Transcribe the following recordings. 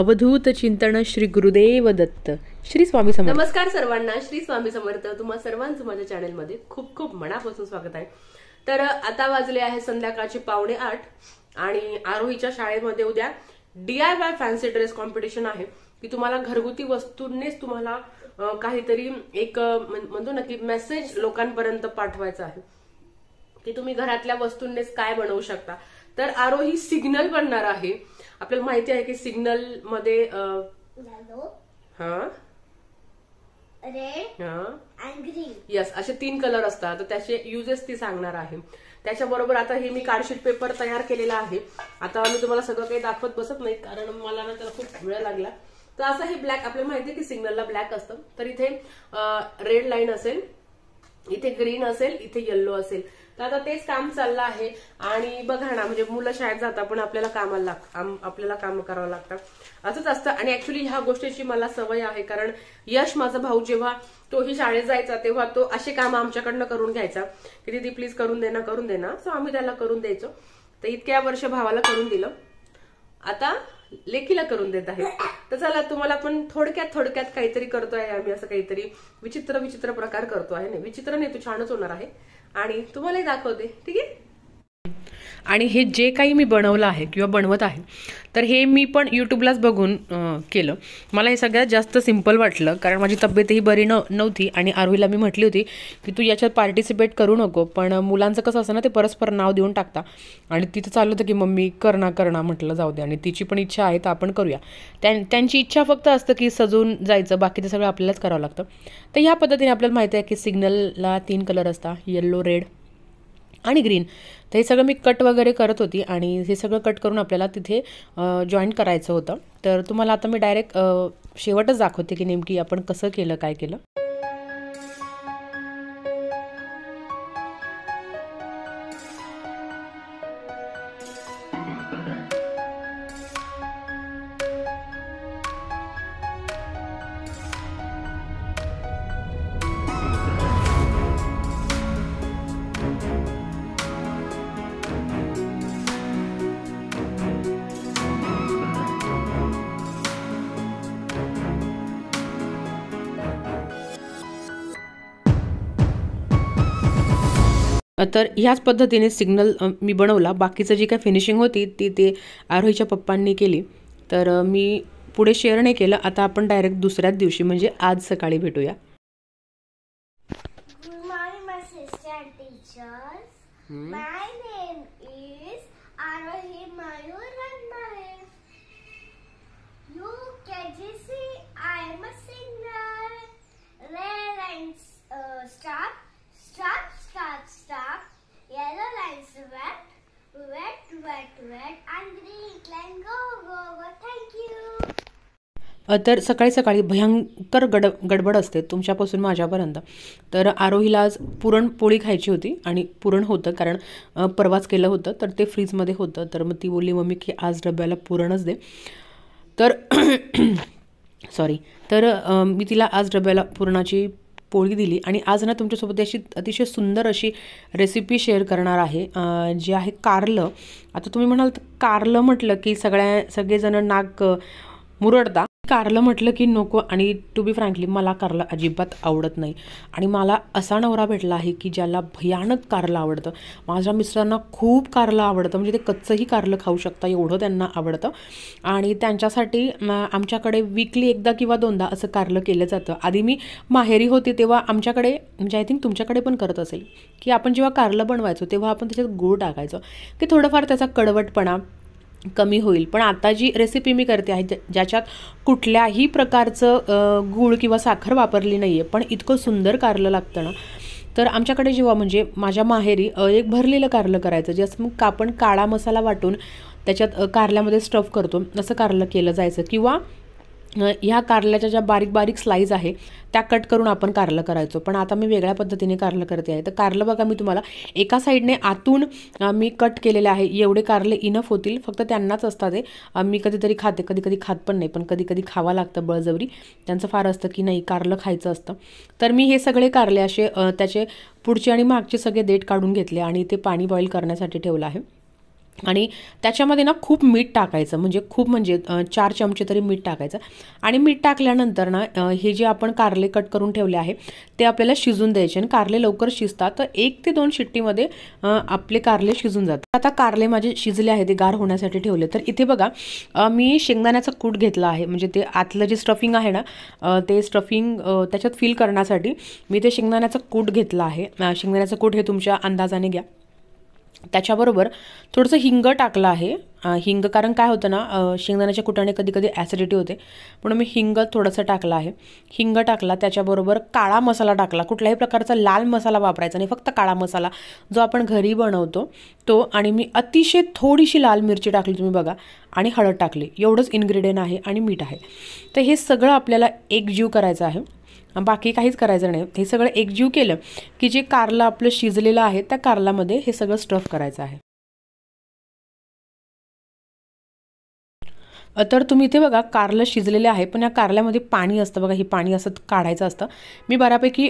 अवधूत चिंतन श्री गुरुदेव दत्त श्री स्वामी समर्थ नमस्कार सर्वांना श्री स्वामी समर्थ तुम्हा सर्वांचं माझ्या मध्ये खूप खूप मनापासून स्वागत आहे तर आता वाजले आहे संध्याकाळचे पावणे आठ आणि आरोहीच्या शाळेमध्ये उद्या D I Y fancy dress competition आहे की तुम्हाला घरगुती वस्तूंनीच तुम्हाला काहीतरी एक म्हणतो ना की मेसेज लोकांपर्यंत पाठवायचा आहे की तुम्ही घरातल्या वस्तूंनीच काय बनवू शकता तर आरो ही सिग्नल बनणार आहे आपल्याला माहिती आहे की सिग्नल मध्ये येस ग्रीन यस असे तीन कलर असतात तर त्याचे युजेस ती सांगणार आहे त्याच्याबरोबर आता हे मी कार्डशीट पेपर तयार केलेला आहे आता मी तुम्हाला सगळं काही दाखवत बसत नाही कारण मला ना त्याला खूप वेळ लागला तर असं हे ब्लॅक आपल्याला माहिती आहे की सिग्नलला ब्लॅक असतं तर इथे रेड लाईन असेल इथे ग्रीन असेल इथे येल्लो असेल तर आता तेच काम चाललं आहे आणि बघा ना म्हणजे मुलं शाळेत जातात पण आपल्याला कामाला लाग आपल्याला काम करावं लागतं असंच असतं आणि ऍक्च्युली ह्या गोष्टीची मला सवय आहे कारण यश माझा भाऊ जेव्हा तोही शाळेत जायचा तेव्हा तो असे काम आमच्याकडनं करून घ्यायचा की दीदी प्लीज करून देना करून देना सो आम्ही त्याला करून द्यायचो तर इतक्या वर्ष भावाला करून दिलं आता लेखीला करून देत आहे तर चला तुम्हाला पण थोडक्यात थोडक्यात काहीतरी करतो आहे आम्ही असं काहीतरी विचित्र विचित्र प्रकार करतो आहे नाही विचित्र नाही तू छानच होणार आहे आणि तुम्हालाही दाखवते ठीक आहे आणि हे जे काही मी बनवलं आहे किंवा बनवत आहे तर हे मी पण यूट्यूबलाच बघून केलं मला हे सगळ्यात जास्त सिम्पल वाटलं कारण माझी तब्येतही बरी न नव्हती आणि आरोहीला मी म्हटली होती की तू याच्यात पार्टिसिपेट करू नको पण मुलांचं कसं असं ना ते परस्पर नाव देऊन टाकता आणि तिथं चाललं होतं की मम्मी करणा करणा म्हटलं जाऊ दे आणि तिची पण इच्छा आहे तर आपण करूया त्यां त्यांची इच्छा फक्त असतं की सजून जायचं बाकी ते सगळं आपल्यालाच करावं लागतं तर ह्या पद्धतीने आपल्याला माहिती आहे की सिग्नलला तीन कलर असता येल्लो रेड आणि ग्रीन तर हे सगळं मी कट वगैरे करत होती आणि हे सगळं कट करून आपल्याला तिथे जॉईंट करायचं होतं तर तुम्हाला आता मी डायरेक्ट शेवटच दाखवते की नेमकी आपण कसं केलं काय केलं तर ह्याच पद्धतीने सिग्नल मी बनवला बाकीचं जी काय फिनिशिंग होती ती ते आरोहीच्या पप्पांनी केली तर मी पुढे शेअर नाही केलं आता आपण डायरेक्ट दुसऱ्याच दिवशी म्हणजे आज सकाळी भेटूया तर सकाळी सकाळी भयंकर गड गडबड असते तुमच्यापासून माझ्यापर्यंत तर आरोहीला आज पुरणपोळी खायची होती आणि पुरण होतं कारण परवाच केलं होतं तर ते फ्रीजमध्ये होतं तर मग ती बोलली मम्मी की आज डब्याला पुरणच दे तर सॉरी तर मी तिला आज डब्याला पुरणाची पोळी दिली आणि आज ना तुमच्यासोबत अशी अतिशय सुंदर अशी रेसिपी शेअर करणार आहे जी आहे कारलं आता तुम्ही म्हणाल तर कारलं म्हटलं की सगळ्या सगळेजणं नाक मुरडता कारलं म्हटलं की नको आणि टू बी फ्रँकली मला कारलं अजिबात आवडत नाही आणि मला असा नवरा भेटला आहे की ज्याला भयानक कारलं आवडतं माझ्या मिस्टरांना खूप कारलं आवडतं म्हणजे ते कच्चंही कारलं खाऊ शकता एवढं त्यांना आवडतं आणि त्यांच्यासाठी आमच्याकडे वीकली एकदा किंवा दोनदा असं कारलं केलं जातं आधी मी माहेरी होते तेव्हा आमच्याकडे म्हणजे आय थिंक तुमच्याकडे पण करत असेल की आपण जेव्हा कारलं बनवायचो तेव्हा आपण त्याच्यात गूळ टाकायचो की थोडंफार त्याचा कडवटपणा कमी होईल पण आता जी रेसिपी मी करते आहे ज्याच्यात कुठल्याही प्रकारचं गूळ किंवा साखर वापरली नाही आहे पण इतकं सुंदर कारलं लागतं ना तर आमच्याकडे जेव्हा म्हणजे माझ्या माहेरी एक भरलेलं कारलं करायचं जसं मग आपण काळा मसाला वाटून त्याच्यात कारल्यामध्ये स्टफ करतो असं कारलं केलं जायचं किंवा ह्या कारल्याच्या ज्या बारीक बारीक स्लाईज आहे त्या कट करून आपण कारलं करायचो पण आता मी वेगळ्या पद्धतीने कारलं करते आहे तर कारलं बघा मी तुम्हाला एका साईडने आतून मी कट केलेले आहे एवढे कारले इनफ होतील फक्त त्यांनाच असतात ते मी कधीतरी खाते कधी कधी खात पण नाही पण कधी कधी खावा लागतं बळजवरी त्यांचं फार असतं की नाही कारलं खायचं असतं तर मी हे सगळे कारले असे त्याचे पुढचे आणि मागचे सगळे देठ काढून घेतले आणि ते पाणी बॉईल करण्यासाठी ठेवलं आहे आणि त्याच्यामध्ये ना खूप मीठ टाकायचं म्हणजे खूप म्हणजे चार चमचे तरी मीठ टाकायचं आणि मीठ टाकल्यानंतर ना हे जे आपण कारले कट करून ठेवले आहे ते आपल्याला शिजून द्यायचे आणि कारले लवकर शिजतात तर एक ते दोन शिट्टीमध्ये आपले कारले शिजून जातात आता कारले माझे शिजले आहे ते गार होण्यासाठी ठेवले तर इथे बघा मी शेंगदाण्याचा कूट घेतला आहे म्हणजे ते आतलं जे स्टफिंग आहे ना ते स्टफिंग त्याच्यात फिल करण्यासाठी मी ते शेंगदाण्याचा कूट घेतला आहे शेंगदाण्याचं कूट हे तुमच्या अंदाजाने घ्या त्याच्याबरोबर थोडंसं हिंग टाकलं आहे हिंग कारण काय होतं ना शेंगदाण्याच्या कुटाने कधी कधी ॲसिडिटी होते म्हणून मी हिंग थोडंसं टाकलं आहे हिंग टाकला त्याच्याबरोबर काळा मसाला टाकला कुठल्याही प्रकारचा लाल मसाला वापरायचा नाही फक्त काळा मसाला जो आपण घरी बनवतो तो आणि मी अतिशय थोडीशी लाल मिरची टाकली तुम्ही बघा आणि हळद टाकली एवढंच इन्ग्रेडियंट आहे आणि मीठ आहे तर हे सगळं आपल्याला एकजीव करायचं आहे बाकी काहीच करायचं नाही हे सगळं एकजीव केलं की जे कारला आपलं शिजलेलं आहे त्या कारलामध्ये हे सगळं स्टफ करायचं आहे तर तुम्ही इथे बघा कारलं शिजलेलं आहे पण या कारल्यामध्ये पाणी असतं बघा हे पाणी असं काढायचं असतं मी बऱ्यापैकी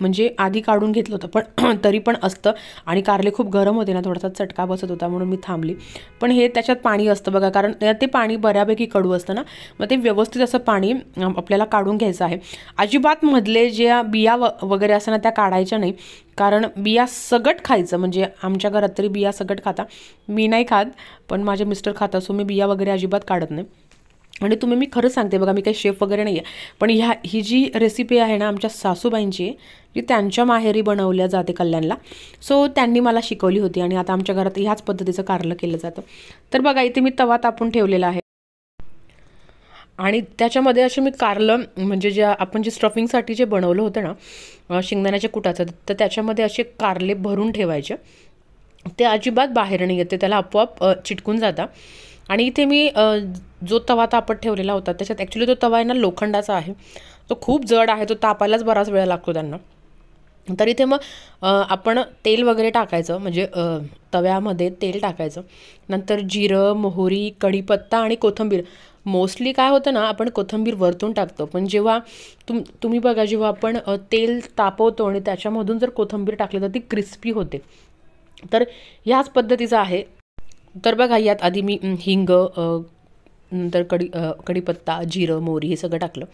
म्हणजे आधी काढून घेतलं होतं पण तरी पण असतं आणि कारले खूप गरम होते ना थोडासा चटका बसत होता म्हणून मी थांबली पण हे त्याच्यात पाणी असतं बघा कारण ते पाणी बऱ्यापैकी कडू असतं ना मग ते व्यवस्थित असं पाणी आपल्याला काढून घ्यायचं आहे अजिबात मधले ज्या बिया व वगैरे असं ना त्या काढायच्या नाही कारण बिया सगट खायचं म्हणजे आमच्या घरात तरी बिया सगट खाता मी नाही खात पण माझे मिस्टर खातात सो मी बिया वगैरे अजिबात काढत नाही आणि तुम्ही मी खरं सांगते बघा मी काही शेफ वगैरे नाही आहे पण ह्या ही जी रेसिपी आहे ना आमच्या सासूबाईंची जी त्यांच्या माहेरी बनवल्या जाते कल्याणला सो त्यांनी मला शिकवली होती आणि आता आमच्या घरात ह्याच पद्धतीचं कारलं केलं जातं तर बघा इथे मी तवा तापून ठेवलेला आहे आणि त्याच्यामध्ये असे मी कारलं म्हणजे जे आपण जे स्टफिंगसाठी जे बनवलं होतं ना शेंगदाण्याच्या कुटाचं तर त्याच्यामध्ये असे कारले भरून ठेवायचे ते अजिबात बाहेर नाही येते त्याला आपोआप चिटकून जातात आणि इथे मी जो तवा तापत ठेवलेला होता त्याच्यात ॲक्च्युली तो तवा आहे ना लोखंडाचा आहे तो खूप जड आहे तो तापायलाच बराच वेळ लागतो त्यांना तर इथे मग आपण तेल वगैरे टाकायचं म्हणजे तव्यामध्ये तेल टाकायचं नंतर जिरं मोहरी कढीपत्ता आणि कोथंबीर मोस्टली काय होतं ना आपण कोथंबीर वरतून टाकतो पण जेव्हा तुम तुम्ही बघा जेव्हा आपण तेल तापवतो आणि त्याच्यामधून जर कोथंबीर टाकली तर ती क्रिस्पी होते तर ह्याच पद्धतीचं आहे तर बघा यात आधी मी हिंग नंतर कडी कडीपत्ता जिरं मोरी हे सगळं टाकलं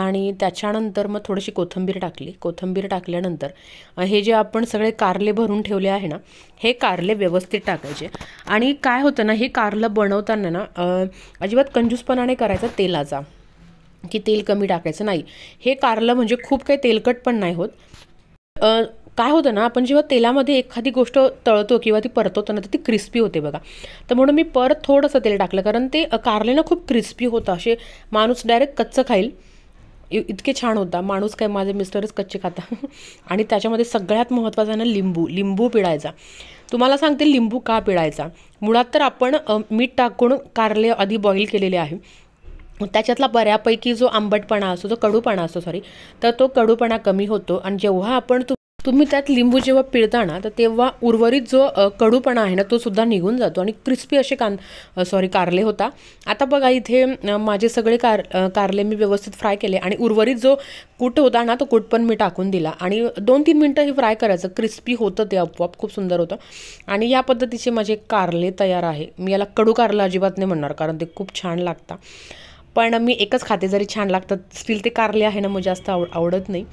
आणि त्याच्यानंतर मग थोडीशी कोथंबीर टाकली कोथंबीर टाकल्यानंतर हे जे आपण सगळे कारले भरून ठेवले आहे ना हे कारले व्यवस्थित टाकायचे आणि काय होतं ना हे कारलं बनवताना ना अजिबात कंजूसपणाने करायचा तेलाचा की तेल कमी टाकायचं नाही हे कारलं म्हणजे खूप काही तेलकट पण नाही होत काय होतं ना आपण जेव्हा तेलामध्ये एखादी गोष्ट तळतो किंवा ती परतो ना तर ती क्रिस्पी होते बघा तर म्हणून मी परत थोडंसं तेल टाकलं कारण ते ना खूप क्रिस्पी होतं असे माणूस डायरेक्ट कच्चं खाईल इतके छान होता माणूस काय माझे मिस्टरच कच्चे खाता आणि त्याच्यामध्ये सगळ्यात महत्त्वाचा ना लिंबू लिंबू पिळायचा तुम्हाला सांगते लिंबू का पिळायचा मुळात तर आपण मीठ टाकून कारले आधी बॉईल केलेले आहे त्याच्यातला बऱ्यापैकी जो आंबटपणा असतो जो कडूपणा असतो सॉरी तर तो कडूपणा कमी होतो आणि जेव्हा आपण तुम्ही त्यात लिंबू जेव्हा पिळता ना तर तेव्हा उर्वरित जो कडूपणा आहे ना तो सुद्धा निघून जातो आणि क्रिस्पी असे कान सॉरी कारले होता आता बघा इथे माझे सगळे कार कारले मी व्यवस्थित फ्राय केले आणि उर्वरित जो कूट होता ना तो कूट पण मी टाकून दिला आणि दोन तीन मिनटं हे फ्राय करायचं क्रिस्पी होतं ते आपोआप खूप सुंदर होतं आणि या पद्धतीचे माझे कारले तयार आहे मी याला कडू कारलं अजिबात नाही म्हणणार कारण ते खूप छान लागतं पण मी एकच खाते जरी छान लागतं स्टील ते कारले आहे ना मग जास्त आवड आवडत नाही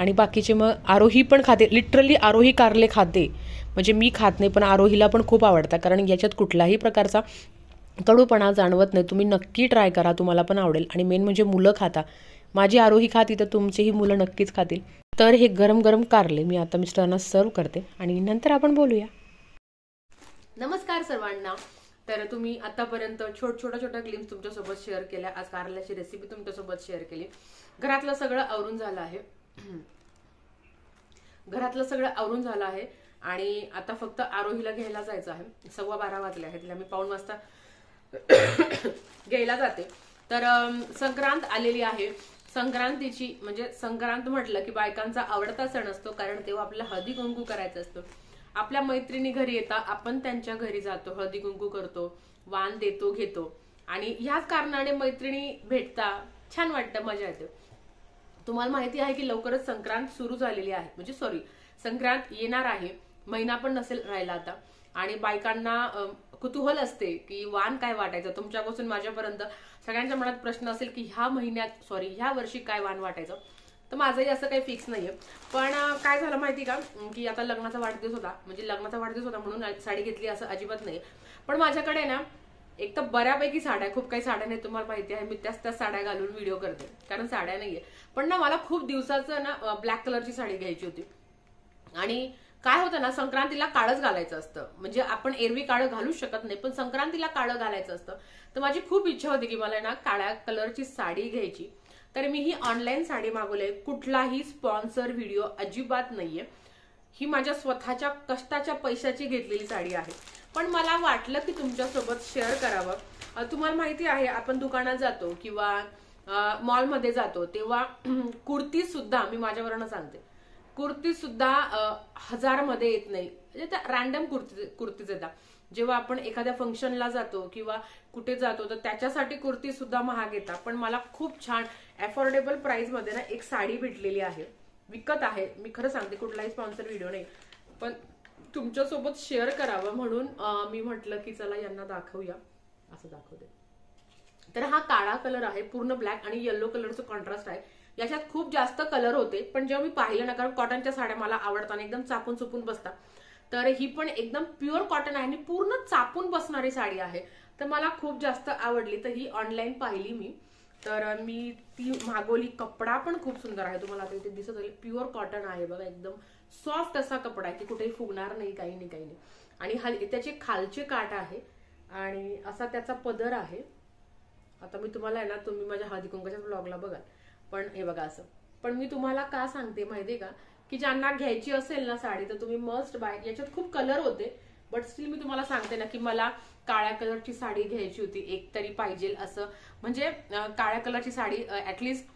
आणि बाकीचे मग आरोही पण खाते लिटरली आरोही कारले खाते म्हणजे मी खात नाही पण आरोहीला पण खूप आवडतात कारण याच्यात कुठलाही प्रकारचा कडूपणा जाणवत नाही तुम्ही नक्की ट्राय करा तुम्हाला पण आवडेल आणि मेन म्हणजे मुलं खाता माझी आरोही खाती तर तुमचीही मुलं नक्कीच खातील तर हे गरम गरम कारले मी आता मिस्टरांना सर्व करते आणि नंतर आपण बोलूया नमस्कार सर्वांना तर तुम्ही आतापर्यंत छोट छोट्या छोट्या क्लिम्स तुमच्यासोबत शेअर केल्या आज कारल्याची रेसिपी तुमच्यासोबत शेअर केली घरातलं सगळं आवरून झालं आहे घरातलं सगळं आवरून झालं आहे आणि आता फक्त आरोहीला घ्यायला जायचं आहे सव्वा बारा वाजले आहेत तिला मी पाऊण वाजता घ्यायला जाते तर संक्रांत आलेली आहे संक्रांतीची म्हणजे संक्रांत म्हटलं की बायकांचा आवडता सण असतो कारण तेव्हा आपल्याला हळदी कुंकू करायचं असतो आपल्या मैत्रिणी घरी येतात आपण त्यांच्या घरी जातो हळदी कुंकू करतो वाण देतो घेतो आणि ह्याच कारणाने मैत्रिणी भेटता छान वाटतं मजा येते तुम्हाला माहिती आहे की लवकरच संक्रांत सुरू झालेली आहे म्हणजे सॉरी संक्रांत येणार आहे महिना पण नसेल राहिला आता आणि बायकांना कुतूहल असते की वान काय वाटायचं तुमच्यापासून माझ्यापर्यंत सगळ्यांच्या मनात प्रश्न असेल की ह्या महिन्यात सॉरी ह्या वर्षी काय वान वाटायचं तर माझंही असं काही फिक्स नाहीये पण काय झालं माहिती का की आता लग्नाचा वाढदिवस होता म्हणजे लग्नाचा वाढदिवस होता म्हणून साडी घेतली असं अजिबात नाही पण माझ्याकडे ना एक तर बऱ्यापैकी साड्या खूप काही साड्या नाही तुम्हाला माहिती आहे मी त्याच त्या साड्या घालून व्हिडिओ करते कारण साड्या नाहीये पण ना मला खूप दिवसाचं ना ब्लॅक कलरची साडी घ्यायची होती आणि काय होतं ना संक्रांतीला काळच घालायचं असतं म्हणजे आपण एरवी काळं घालू शकत नाही पण संक्रांतीला काळं घालायचं असतं तर माझी खूप इच्छा होती की मला ना काळ्या कलरची साडी घ्यायची तर मी ही ऑनलाईन साडी मागवली कुठलाही स्पॉन्सर व्हिडिओ अजिबात नाहीये ही माझ्या स्वतःच्या कष्टाच्या पैशाची घेतलेली साडी आहे पण मला वाटलं की तुमच्यासोबत शेअर करावं तुम्हाला माहिती आहे आपण दुकानात जातो किंवा मॉलमध्ये जातो तेव्हा कुर्ती सुद्धा मी माझ्यावरनं सांगते कुर्ती सुद्धा हजारमध्ये येत नाही म्हणजे त्या रॅन्डम कुर्ती कुर्तीज येतात जेव्हा आपण एखाद्या फंक्शनला जातो किंवा कुठे जातो तर त्याच्यासाठी कुर्ती सुद्धा महाग येतात पण मला खूप छान अफोर्डेबल मध्ये ना एक साडी भेटलेली आहे विकत आहे मी खरं सांगते कुठलाही स्पॉन्सर व्हिडिओ नाही पण तुमच्यासोबत शेअर करावं म्हणून मी म्हटलं की चला यांना दाखवूया असं दाखवते तर हा काळा कलर आहे पूर्ण ब्लॅक आणि येलो कलरचं कॉन्ट्रास्ट आहे याच्यात खूप जास्त कलर होते पण जेव्हा मी पाहिलं ना कारण कॉटनच्या साड्या मला आवडतात एकदम चापून चुपून बसतात तर ही पण एकदम प्युअर कॉटन आहे आणि पूर्ण चापून बसणारी साडी आहे तर मला खूप जास्त आवडली तर ही ऑनलाईन पाहिली मी तर मी ती मागवली कपडा पण खूप सुंदर आहे तुम्हाला आता इथे दिसत प्युअर कॉटन आहे बघा एकदम सॉफ्ट असा कपडा आहे की कुठेही फुगणार नाही काही नाही काही नाही आणि हा त्याचे खालचे काट आहे आणि असा त्याचा पदर आहे आता मी तुम्हाला आहे ना तुम्ही माझ्या हळदी कुंकाच्या ब्लॉगला बघाल पण हे बघा असं पण मी तुम्हाला का सांगते आहे का की ज्यांना घ्यायची असेल ना साडी तर तुम्ही मस्ट बाय याच्यात खूप कलर होते बट स्टील मी तुम्हाला सांगते ना की मला काळ्या कलरची साडी घ्यायची होती एक तरी पाहिजे असं म्हणजे काळ्या कलरची साडी ऍटलिस्ट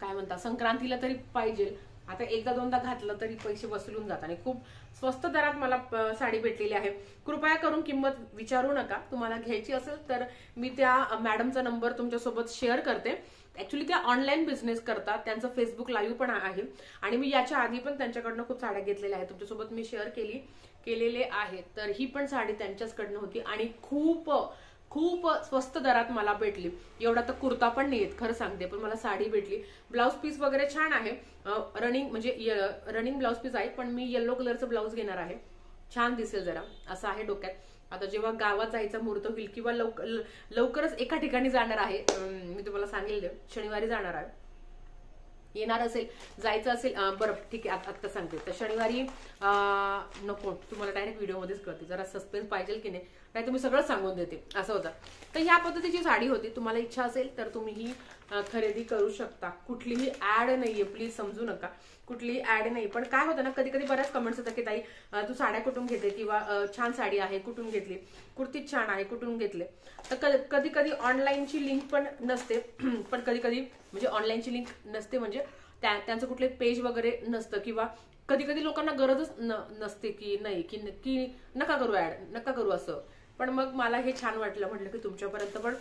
काय म्हणता संक्रांतीला तरी पाहिजे आता एकदा दोनदा घातलं तरी पैसे वसलून जातात आणि खूप स्वस्त दरात मला साडी भेटलेली आहे कृपया करून किंमत विचारू नका तुम्हाला घ्यायची असेल तर मी त्या मॅडमचा नंबर तुमच्यासोबत शेअर करते ऍक्च्युली त्या ऑनलाईन बिझनेस करतात त्यांचं फेसबुक लाईव्ह पण आहे आणि मी याच्या आधी पण त्यांच्याकडनं खूप साड्या घेतलेल्या आहेत तुमच्यासोबत मी शेअर केली केलेले आहेत तर ही पण साडी त्यांच्याचकडनं होती आणि खूप खूप स्वस्त दरात मला भेटली एवढा तर कुर्ता पण नाही खरं सांगते पण मला साडी भेटली ब्लाऊज पीस वगैरे छान आहे रनिंग म्हणजे रनिंग ब्लाऊज पीस आहे पण मी येलो कलरचं ब्लाऊज घेणार आहे छान दिसेल जरा असं आहे डोक्यात आता जेव्हा गावात जायचं मुहूर्त होईल किंवा लवकर लवकरच एका ठिकाणी जाणार आहे मी तुम्हाला सांगेल शनिवारी जाणार आहे येणार असेल जायचं असेल बरं ठीक आहे आत्ता सांगते तर शनिवारी नको तुम्हाला डायरेक्ट व्हिडिओमध्येच कळते जरा सस्पेन्स पाहिजे की नाही काही तुम्ही सगळं सांगून देते असं होतं तर ह्या पद्धतीची साडी होती तुम्हाला इच्छा असेल तर तुम्ही ही खरेदी करू शकता कुठलीही ॲड नाहीये प्लीज समजू नका कुठलीही ॲड नाही पण काय होतं ना कधी कधी बऱ्याच कमेंट्स होतात की ताई तू साड्या कुठून घेते किंवा छान साडी आहे कुठून घेतली कुर्ती छान आहे कुठून घेतले तर कधी कधी ऑनलाईनची लिंक पण नसते पण कधी कधी म्हणजे ऑनलाईनची लिंक नसते म्हणजे त्या त्यांचं कुठले पेज वगैरे नसतं किंवा कधी कधी लोकांना गरजच नसते की नाही की नक्की नका करू ॲड नका करू असं पण मग मला हे छान वाटलं म्हटलं की तुमच्यापर्यंत पण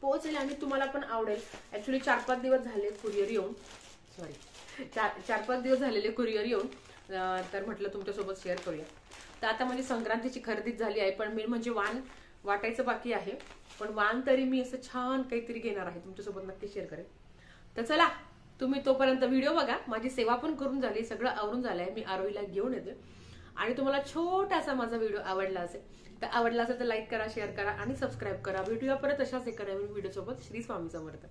पोहोचेल आणि तुम्हाला पण आवडेल ऍक्च्युली चार पाच दिवस झाले कुरिअर येऊन सॉरी चार चार पाच दिवस झालेले कुरिअर येऊन तर म्हटलं तुमच्यासोबत शेअर करूया तर आता म्हणजे संक्रांतीची खरेदीच झाली आहे पण मी म्हणजे वाण वाटायचं बाकी आहे पण वाण तरी मी असं छान काहीतरी घेणार आहे तुमच्यासोबत नक्की शेअर करेन तर चला तुम्ही तोपर्यंत व्हिडिओ बघा माझी सेवा पण करून झाली सगळं आवरून झालंय मी आरोहीला घेऊन येते आणि तुम्हाला छोटासा माझा व्हिडिओ आवडला असेल तर आवडला असेल तर लाईक करा शेअर करा आणि सबस्क्राईब करा भेटूया परत अशाच एका नवीन व्हिडिओसोबत श्री स्वामी समर्थ